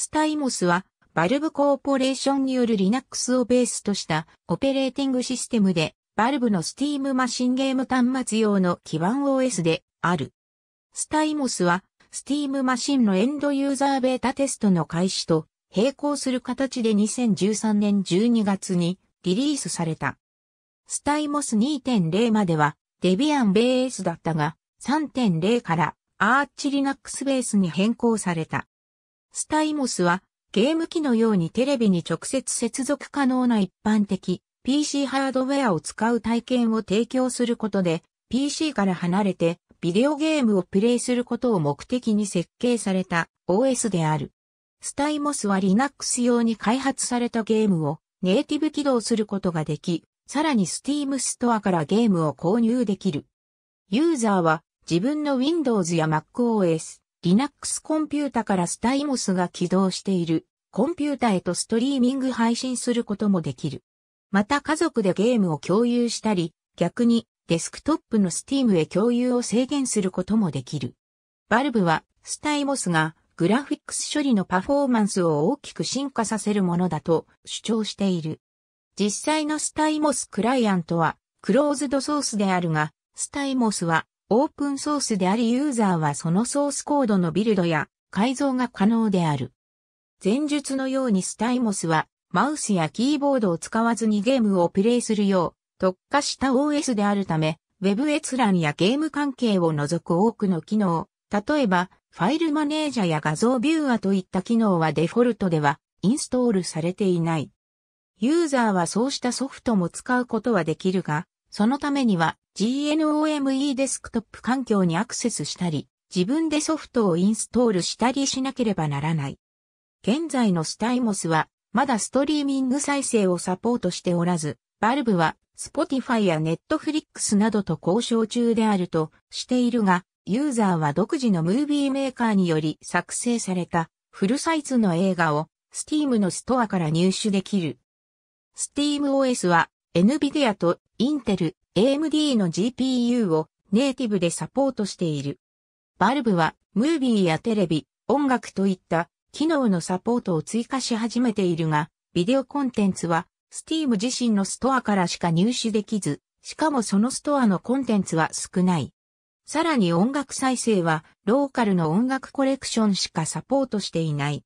スタイモスは、バルブコーポレーションによる Linux をベースとしたオペレーティングシステムで、バルブの Steam マシンゲーム端末用の基盤 OS である。スタイモスは、Steam マシンのエンドユーザーベータテストの開始と並行する形で2013年12月にリリースされた。スタイモス2.0まではデビアンベースだったが3.0からアーチ Linux ベースに変更された。スタイモスは、ゲーム機のようにテレビに直接接続可能な一般的 PC ハードウェアを使う体験を提供することで PC から離れてビデオゲームをプレイすることを目的に設計された OS である。スタイモスは Linux 用に開発されたゲームをネイティブ起動することができ、さらに Steam Store からゲームを購入できる。ユーザーは自分の Windows や MacOS、Linux コンピュータからスタイモスが起動しているコンピュータへとストリーミング配信することもできる。また家族でゲームを共有したり、逆にデスクトップの Steam へ共有を制限することもできる。バルブはスタイモスがグラフィックス処理のパフォーマンスを大きく進化させるものだと主張している。実際のスタイモスクライアントはクローズドソースであるが、スタイモスはオープンソースでありユーザーはそのソースコードのビルドや改造が可能である。前述のようにスタイモスはマウスやキーボードを使わずにゲームをプレイするよう特化した OS であるため、ウェブ閲覧やゲーム関係を除く多くの機能、例えばファイルマネージャーや画像ビューアといった機能はデフォルトではインストールされていない。ユーザーはそうしたソフトも使うことはできるが、そのためには GNOME デスクトップ環境にアクセスしたり、自分でソフトをインストールしたりしなければならない。現在のスタイモスは、まだストリーミング再生をサポートしておらず、バルブは、スポティファイやネットフリックスなどと交渉中であるとしているが、ユーザーは独自のムービーメーカーにより作成されたフルサイズの映画を Steam のストアから入手できる。SteamOS は NVIDIA と Intel、AMD の GPU をネイティブでサポートしている。バルブは、ムービーやテレビ、音楽といった機能のサポートを追加し始めているが、ビデオコンテンツは、Steam 自身のストアからしか入手できず、しかもそのストアのコンテンツは少ない。さらに音楽再生は、ローカルの音楽コレクションしかサポートしていない。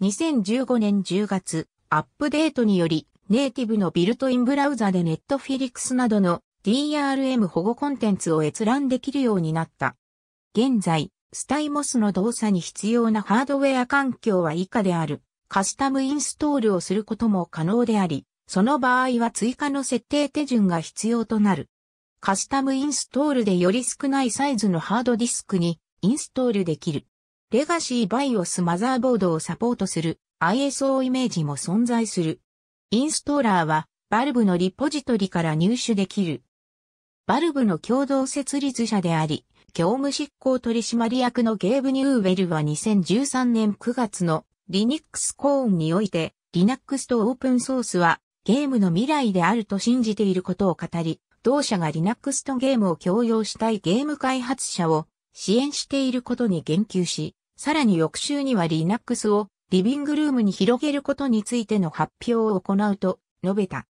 2015年10月、アップデートにより、ネイティブのビルトインブラウザでネットフィリックスなどの DRM 保護コンテンツを閲覧できるようになった。現在、スタイモスの動作に必要なハードウェア環境は以下である。カスタムインストールをすることも可能であり、その場合は追加の設定手順が必要となる。カスタムインストールでより少ないサイズのハードディスクにインストールできる。レガシーバイオスマザーボードをサポートする ISO イメージも存在する。インストーラーは、バルブのリポジトリから入手できる。バルブの共同設立者であり、業務執行取締役のゲーブ・ニューウェルは2013年9月の Linux コーンにおいて、Linux とオープンソースはゲームの未来であると信じていることを語り、同社が Linux とゲームを共用したいゲーム開発者を支援していることに言及し、さらに翌週には Linux をリビングルームに広げることについての発表を行うと述べた。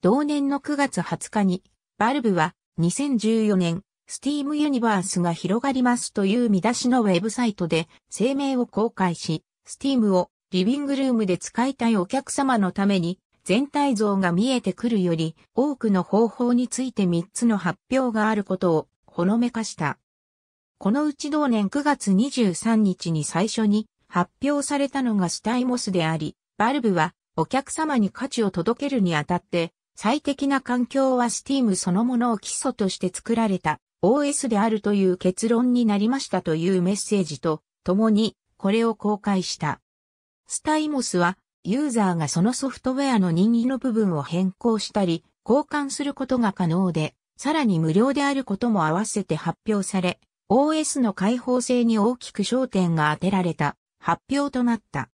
同年の9月20日に、バルブは2014年、スティームユニバースが広がりますという見出しのウェブサイトで声明を公開し、スティームをリビングルームで使いたいお客様のために全体像が見えてくるより多くの方法について3つの発表があることをほのめかした。このうち同年9月23日に最初に発表されたのがスタイモスであり、バルブはお客様に価値を届けるにあたって、最適な環境は Steam そのものを基礎として作られた OS であるという結論になりましたというメッセージと、共にこれを公開した。スタイモスは、ユーザーがそのソフトウェアの任意の部分を変更したり、交換することが可能で、さらに無料であることも合わせて発表され、OS の開放性に大きく焦点が当てられた。発表となった。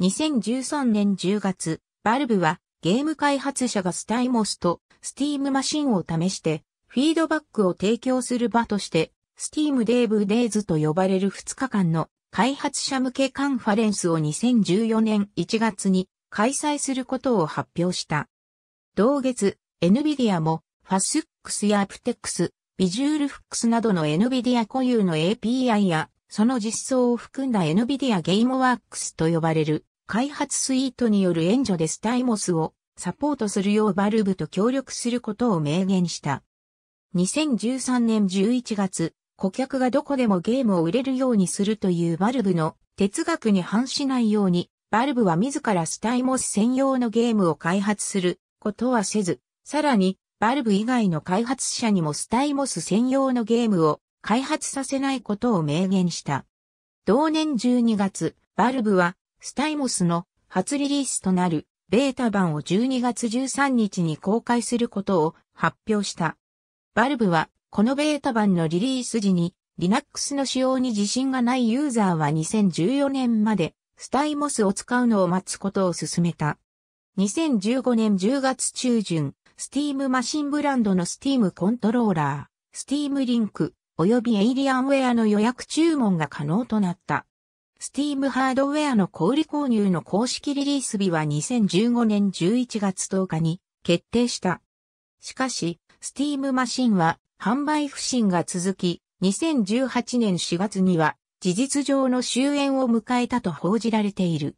2013年10月、バルブはゲーム開発者がスタイモスとスティームマシンを試して、フィードバックを提供する場として、スティームデーブデイズと呼ばれる2日間の開発者向けカンファレンスを2014年1月に開催することを発表した。同月、NVIDIA もファスックスやアプテックス、ビジュールフックスなどの NVIDIA 固有の API やその実装を含んだ NVIDIA GameWorks と呼ばれる開発スイートによる援助でスタイモスをサポートするようバルブと協力することを明言した。2013年11月、顧客がどこでもゲームを売れるようにするというバルブの哲学に反しないように、バルブは自らスタイモス専用のゲームを開発することはせず、さらに、バルブ以外の開発者にもスタイモス専用のゲームを開発させないことを明言した。同年12月、バルブは、スタイモスの初リリースとなるベータ版を12月13日に公開することを発表した。バルブは、このベータ版のリリース時に、Linux の使用に自信がないユーザーは2014年まで、スタイモスを使うのを待つことを勧めた。2015年10月中旬、Steam マシンブランドの Steam コントローラー、Steam リンク、及びエイリアンウェアの予約注文が可能となった。スティームハードウェアの小売購入の公式リリース日は2015年11月10日に決定した。しかし、スティームマシンは販売不振が続き、2018年4月には事実上の終焉を迎えたと報じられている。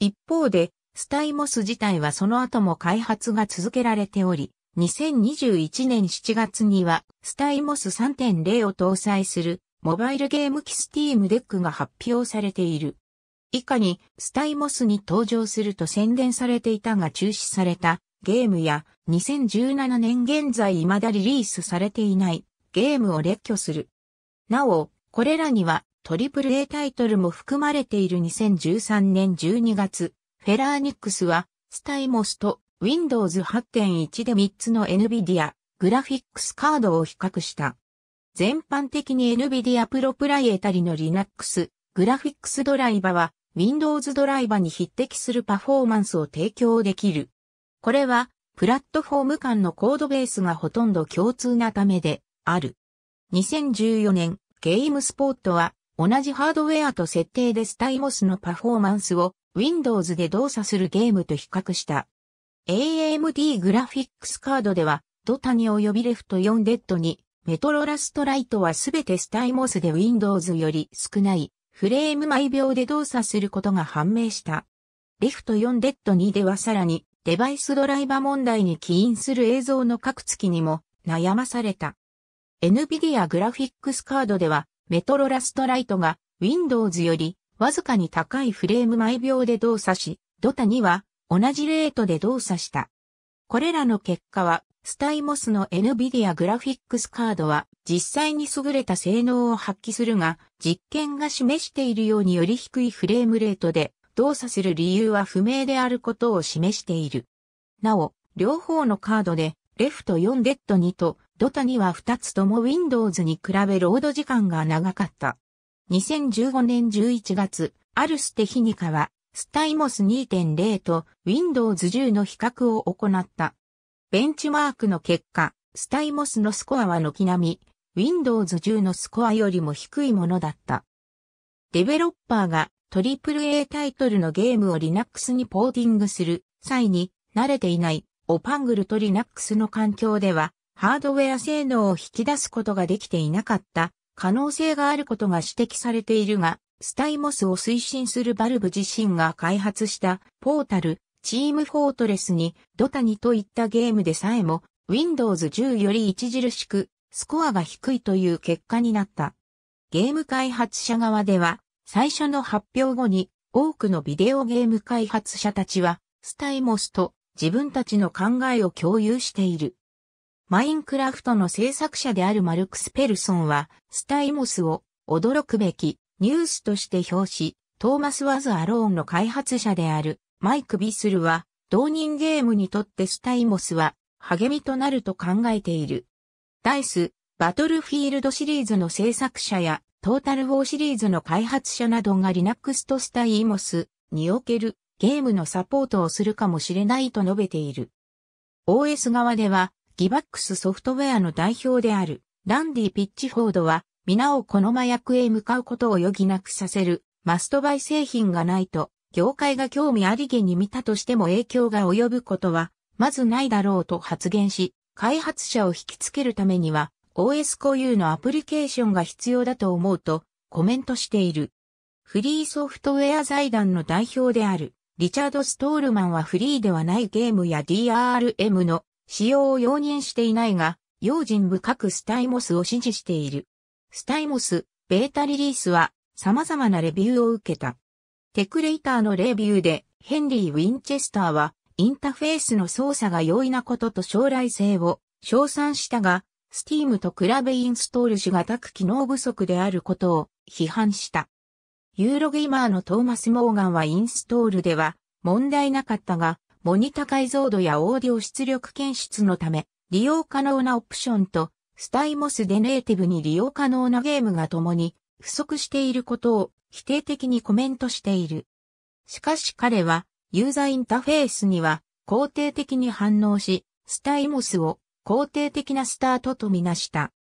一方で、スタイモス自体はその後も開発が続けられており、2021年7月には、スタイモス3.0を搭載する、モバイルゲーム機スティームデックが発表されている。以下に、スタイモスに登場すると宣伝されていたが中止されたゲームや、2017年現在未だリリースされていないゲームを列挙する。なお、これらには、AAA タイトルも含まれている2013年12月、フェラーニックスは、スタイモスと Windows 8.1で3つの NVIDIA グラフィックスカードを比較した。全般的に NVIDIA プロプライエタリの Linux グラフィックスドライバは Windows ドライバに匹敵するパフォーマンスを提供できる。これはプラットフォーム間のコードベースがほとんど共通なためである。2014年ゲームスポットは同じハードウェアと設定でスタイモスのパフォーマンスを Windows で動作するゲームと比較した。AMD グラフィックスカードでは、ドタに及びレフト4デッドに、メトロラストライトはすべてスタイモスで Windows より少ないフレーム毎秒で動作することが判明した。レフト4デッド2ではさらにデバイスドライバ問題に起因する映像の各月にも悩まされた。NVIDIA グラフィックスカードではメトロラストライトが Windows よりわずかに高いフレーム毎秒で動作し、ドタには同じレートで動作した。これらの結果は、スタイモスの NVIDIA グラフィックスカードは実際に優れた性能を発揮するが、実験が示しているようにより低いフレームレートで動作する理由は不明であることを示している。なお、両方のカードで、レフト4デッド2と、ドタには2つとも Windows に比べロード時間が長かった。2015年11月、アルステヒニカはスタイモス2.0と Windows 10の比較を行った。ベンチマークの結果、スタイモスのスコアは軒並み、Windows 10のスコアよりも低いものだった。デベロッパーが AAA タイトルのゲームを Linux にポーティングする際に慣れていないオパングルと Linux の環境ではハードウェア性能を引き出すことができていなかった可能性があることが指摘されているがスタイモスを推進するバルブ自身が開発したポータル、チームフォートレスにドタニといったゲームでさえも Windows 10より著しくスコアが低いという結果になった。ゲーム開発者側では最初の発表後に多くのビデオゲーム開発者たちはスタイモスと自分たちの考えを共有している。マインクラフトの制作者であるマルクス・ペルソンはスタイモスを驚くべきニュースとして表紙、トーマス・ワズ・アローンの開発者であるマイク・ビスルは、同人ゲームにとってスタイモスは励みとなると考えている。ダイス、バトルフィールドシリーズの制作者や、トータル・ウォーシリーズの開発者などがリナックスとスタイモスにおけるゲームのサポートをするかもしれないと述べている。OS 側では、ギバックスソフトウェアの代表である、ランディ・ピッチフォードは、皆をこの麻薬へ向かうことを余儀なくさせる、マストバイ製品がないと、業界が興味ありげに見たとしても影響が及ぶことは、まずないだろうと発言し、開発者を引きつけるためには、OS 固有のアプリケーションが必要だと思うと、コメントしている。フリーソフトウェア財団の代表である、リチャード・ストールマンはフリーではないゲームや DRM の使用を容認していないが、用心深くスタイモスを支持している。スタイモス、ベータリリースは様々なレビューを受けた。テクレイターのレビューでヘンリー・ウィンチェスターはインターフェースの操作が容易なことと将来性を称賛したが、スティームと比べインストールしがたく機能不足であることを批判した。ユーロゲイマーのトーマス・モーガンはインストールでは問題なかったが、モニタ解像度やオーディオ出力検出のため、利用可能なオプションとスタイモスでネイティブに利用可能なゲームが共に不足していることを否定的にコメントしている。しかし彼はユーザーインターフェースには肯定的に反応し、スタイモスを肯定的なスタートとみなした。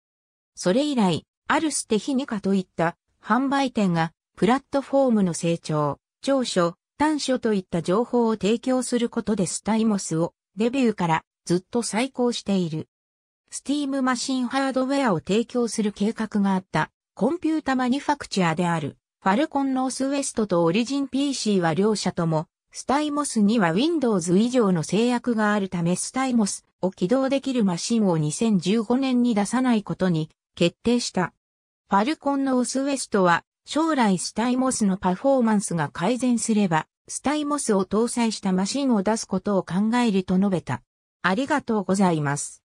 それ以来、アルステヒニカといった販売店がプラットフォームの成長、長所、短所といった情報を提供することでスタイモスをデビューからずっと再興している。スティームマシンハードウェアを提供する計画があった、コンピュータマニファクチャーである、ファルコンノースウェストとオリジン PC は両社とも、スタイモスには Windows 以上の制約があるためスタイモスを起動できるマシンを2015年に出さないことに決定した。ファルコンノースウェストは将来スタイモスのパフォーマンスが改善すればスタイモスを搭載したマシンを出すことを考えると述べた。ありがとうございます。